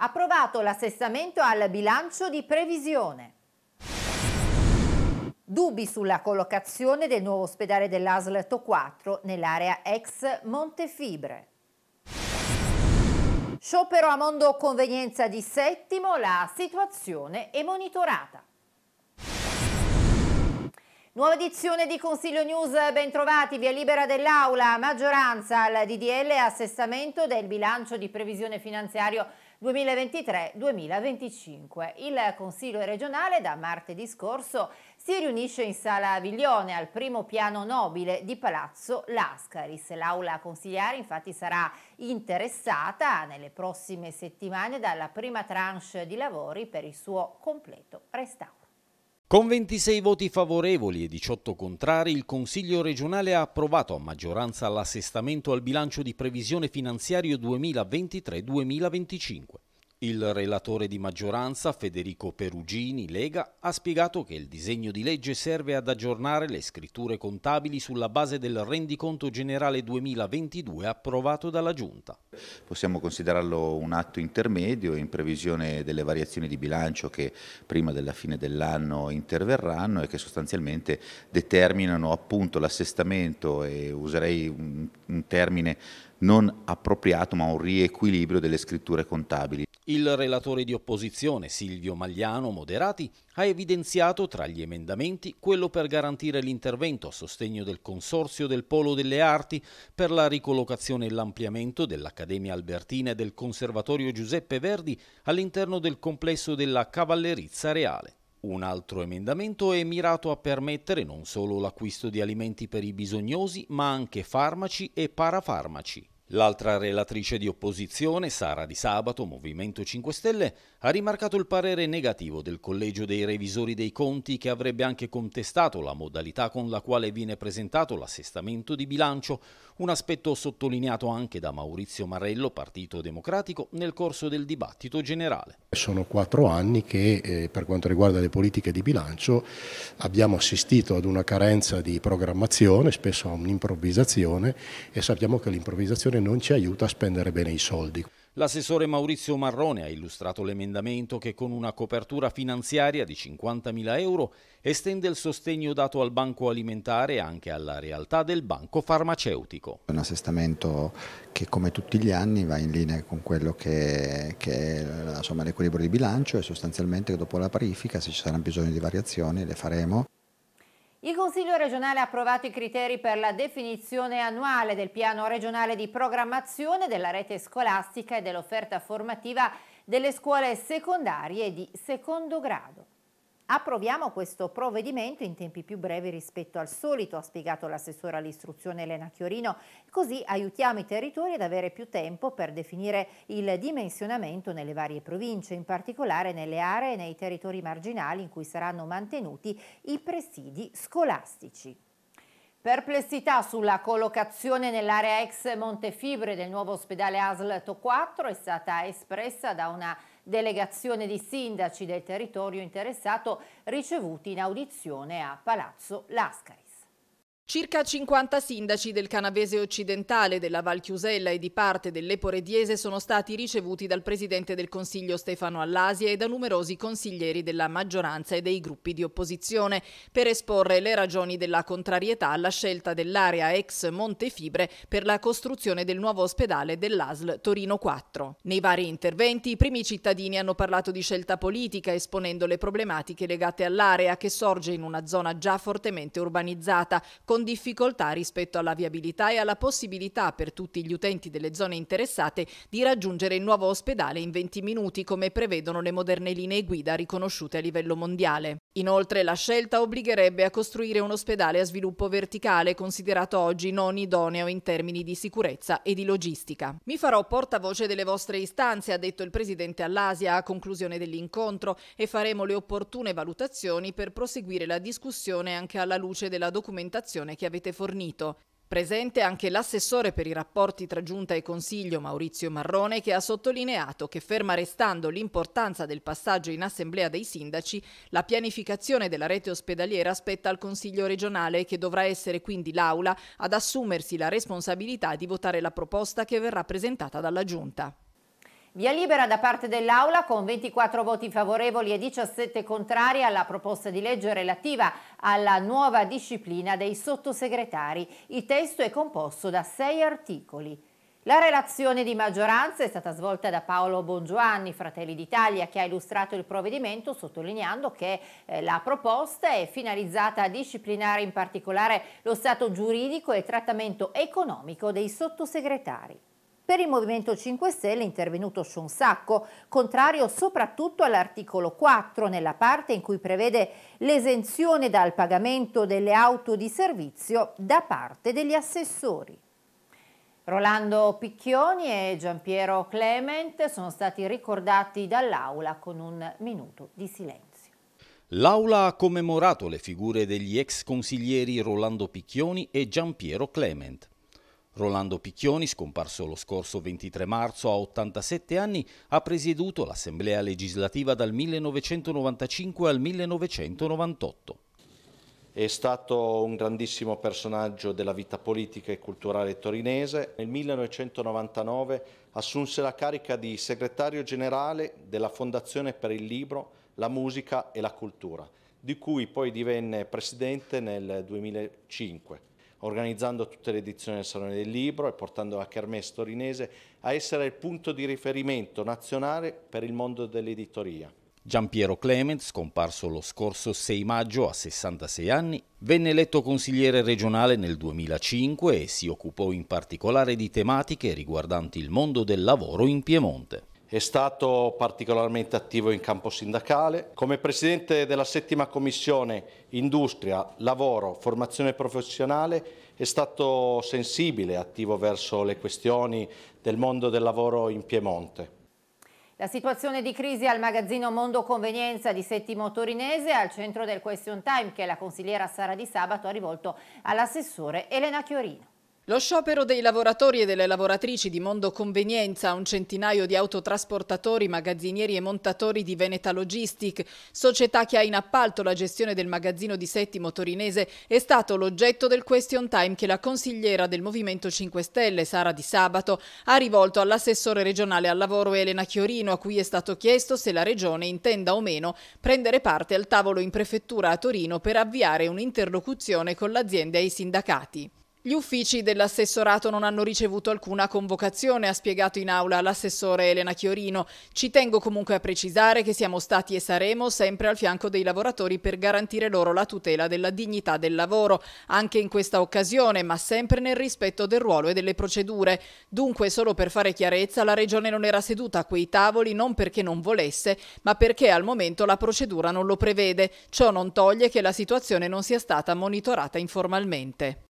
Approvato l'assestamento al bilancio di previsione. Dubbi sulla collocazione del nuovo ospedale dell'ASL To4 nell'area ex Montefibre. Sciopero a mondo convenienza di Settimo, la situazione è monitorata. Nuova edizione di Consiglio News, bentrovati, via libera dell'Aula, maggioranza al DDL, assestamento del bilancio di previsione finanziario 2023-2025. Il Consiglio regionale da martedì scorso si riunisce in Sala Aviglione al primo piano nobile di Palazzo Lascaris. L'aula consigliare infatti sarà interessata nelle prossime settimane dalla prima tranche di lavori per il suo completo restauro. Con 26 voti favorevoli e 18 contrari, il Consiglio regionale ha approvato a maggioranza l'assestamento al bilancio di previsione finanziario 2023-2025. Il relatore di maggioranza, Federico Perugini, Lega, ha spiegato che il disegno di legge serve ad aggiornare le scritture contabili sulla base del rendiconto generale 2022 approvato dalla Giunta. Possiamo considerarlo un atto intermedio in previsione delle variazioni di bilancio che prima della fine dell'anno interverranno e che sostanzialmente determinano appunto l'assestamento e userei un termine non appropriato ma un riequilibrio delle scritture contabili. Il relatore di opposizione Silvio Magliano Moderati ha evidenziato tra gli emendamenti quello per garantire l'intervento a sostegno del Consorzio del Polo delle Arti per la ricollocazione e l'ampliamento dell'Accademia Albertina e del Conservatorio Giuseppe Verdi all'interno del complesso della Cavallerizza Reale. Un altro emendamento è mirato a permettere non solo l'acquisto di alimenti per i bisognosi, ma anche farmaci e parafarmaci. L'altra relatrice di opposizione, Sara Di Sabato, Movimento 5 Stelle, ha rimarcato il parere negativo del Collegio dei Revisori dei Conti che avrebbe anche contestato la modalità con la quale viene presentato l'assestamento di bilancio, un aspetto sottolineato anche da Maurizio Marello, Partito Democratico, nel corso del dibattito generale. Sono quattro anni che eh, per quanto riguarda le politiche di bilancio abbiamo assistito ad una carenza di programmazione, spesso a un'improvvisazione e sappiamo che l'improvvisazione situazione non ci aiuta a spendere bene i soldi. L'assessore Maurizio Marrone ha illustrato l'emendamento che con una copertura finanziaria di 50.000 euro estende il sostegno dato al banco alimentare anche alla realtà del banco farmaceutico. È un assestamento che come tutti gli anni va in linea con quello che, che è l'equilibrio di bilancio e sostanzialmente dopo la parifica se ci saranno bisogni di variazioni le faremo. Il Consiglio regionale ha approvato i criteri per la definizione annuale del piano regionale di programmazione della rete scolastica e dell'offerta formativa delle scuole secondarie di secondo grado approviamo questo provvedimento in tempi più brevi rispetto al solito, ha spiegato l'assessore all'istruzione Elena Chiorino, così aiutiamo i territori ad avere più tempo per definire il dimensionamento nelle varie province, in particolare nelle aree e nei territori marginali in cui saranno mantenuti i presidi scolastici. Perplessità sulla collocazione nell'area ex Montefibre del nuovo ospedale ASL To4 è stata espressa da una delegazione di sindaci del territorio interessato ricevuti in audizione a Palazzo Lascari. Circa 50 sindaci del Canavese occidentale, della Val Chiusella e di parte dell'Epore Diese sono stati ricevuti dal Presidente del Consiglio Stefano Allasia e da numerosi consiglieri della maggioranza e dei gruppi di opposizione per esporre le ragioni della contrarietà alla scelta dell'area ex Montefibre per la costruzione del nuovo ospedale dell'ASL Torino 4. Nei vari interventi i primi cittadini hanno parlato di scelta politica esponendo le problematiche legate all'area che sorge in una zona già fortemente urbanizzata con con difficoltà rispetto alla viabilità e alla possibilità per tutti gli utenti delle zone interessate di raggiungere il nuovo ospedale in 20 minuti come prevedono le moderne linee guida riconosciute a livello mondiale. Inoltre la scelta obbligherebbe a costruire un ospedale a sviluppo verticale considerato oggi non idoneo in termini di sicurezza e di logistica. Mi farò portavoce delle vostre istanze, ha detto il presidente all'Asia a conclusione dell'incontro e faremo le opportune valutazioni per proseguire la discussione anche alla luce della documentazione relazione che avete fornito. Presente anche l'assessore per i rapporti tra Giunta e Consiglio Maurizio Marrone che ha sottolineato che ferma restando l'importanza del passaggio in Assemblea dei Sindaci, la pianificazione della rete ospedaliera spetta al Consiglio regionale che dovrà essere quindi l'Aula ad assumersi la responsabilità di votare la proposta che verrà presentata dalla Giunta. Via libera da parte dell'Aula con 24 voti favorevoli e 17 contrari alla proposta di legge relativa alla nuova disciplina dei sottosegretari. Il testo è composto da sei articoli. La relazione di maggioranza è stata svolta da Paolo Bongioanni, Fratelli d'Italia, che ha illustrato il provvedimento sottolineando che eh, la proposta è finalizzata a disciplinare in particolare lo stato giuridico e il trattamento economico dei sottosegretari. Per il Movimento 5 Stelle è intervenuto su un sacco, contrario soprattutto all'articolo 4 nella parte in cui prevede l'esenzione dal pagamento delle auto di servizio da parte degli assessori. Rolando Picchioni e Giampiero Clement sono stati ricordati dall'Aula con un minuto di silenzio. L'Aula ha commemorato le figure degli ex consiglieri Rolando Picchioni e Giampiero Clement. Rolando Picchioni, scomparso lo scorso 23 marzo a 87 anni, ha presieduto l'Assemblea legislativa dal 1995 al 1998. È stato un grandissimo personaggio della vita politica e culturale torinese. Nel 1999 assunse la carica di segretario generale della Fondazione per il Libro, la Musica e la Cultura, di cui poi divenne presidente nel 2005 organizzando tutte le edizioni del Salone del Libro e portando la Kermesse torinese a essere il punto di riferimento nazionale per il mondo dell'editoria. Giampiero Clemens, scomparso lo scorso 6 maggio a 66 anni, venne eletto consigliere regionale nel 2005 e si occupò in particolare di tematiche riguardanti il mondo del lavoro in Piemonte. È stato particolarmente attivo in campo sindacale. Come presidente della settima commissione Industria, Lavoro, Formazione Professionale è stato sensibile e attivo verso le questioni del mondo del lavoro in Piemonte. La situazione di crisi al magazzino Mondo Convenienza di Settimo Torinese al centro del Question Time che la consigliera Sara Di Sabato ha rivolto all'assessore Elena Chiorino. Lo sciopero dei lavoratori e delle lavoratrici di Mondo Convenienza, un centinaio di autotrasportatori, magazzinieri e montatori di Veneta Logistic, società che ha in appalto la gestione del magazzino di Settimo Torinese, è stato l'oggetto del question time che la consigliera del Movimento 5 Stelle, Sara Di Sabato, ha rivolto all'assessore regionale al lavoro Elena Chiorino, a cui è stato chiesto se la regione intenda o meno prendere parte al tavolo in prefettura a Torino per avviare un'interlocuzione con l'azienda e i sindacati. Gli uffici dell'assessorato non hanno ricevuto alcuna convocazione, ha spiegato in aula l'assessore Elena Chiorino. Ci tengo comunque a precisare che siamo stati e saremo sempre al fianco dei lavoratori per garantire loro la tutela della dignità del lavoro, anche in questa occasione, ma sempre nel rispetto del ruolo e delle procedure. Dunque, solo per fare chiarezza, la Regione non era seduta a quei tavoli non perché non volesse, ma perché al momento la procedura non lo prevede. Ciò non toglie che la situazione non sia stata monitorata informalmente.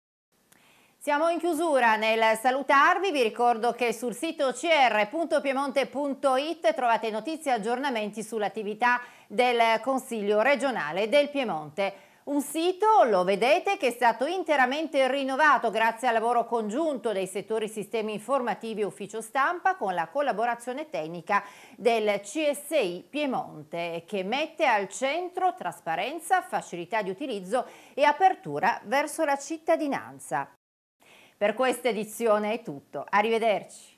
Siamo in chiusura nel salutarvi, vi ricordo che sul sito cr.piemonte.it trovate notizie e aggiornamenti sull'attività del Consiglio regionale del Piemonte. Un sito, lo vedete, che è stato interamente rinnovato grazie al lavoro congiunto dei settori sistemi informativi e ufficio stampa con la collaborazione tecnica del CSI Piemonte che mette al centro trasparenza, facilità di utilizzo e apertura verso la cittadinanza. Per questa edizione è tutto, arrivederci.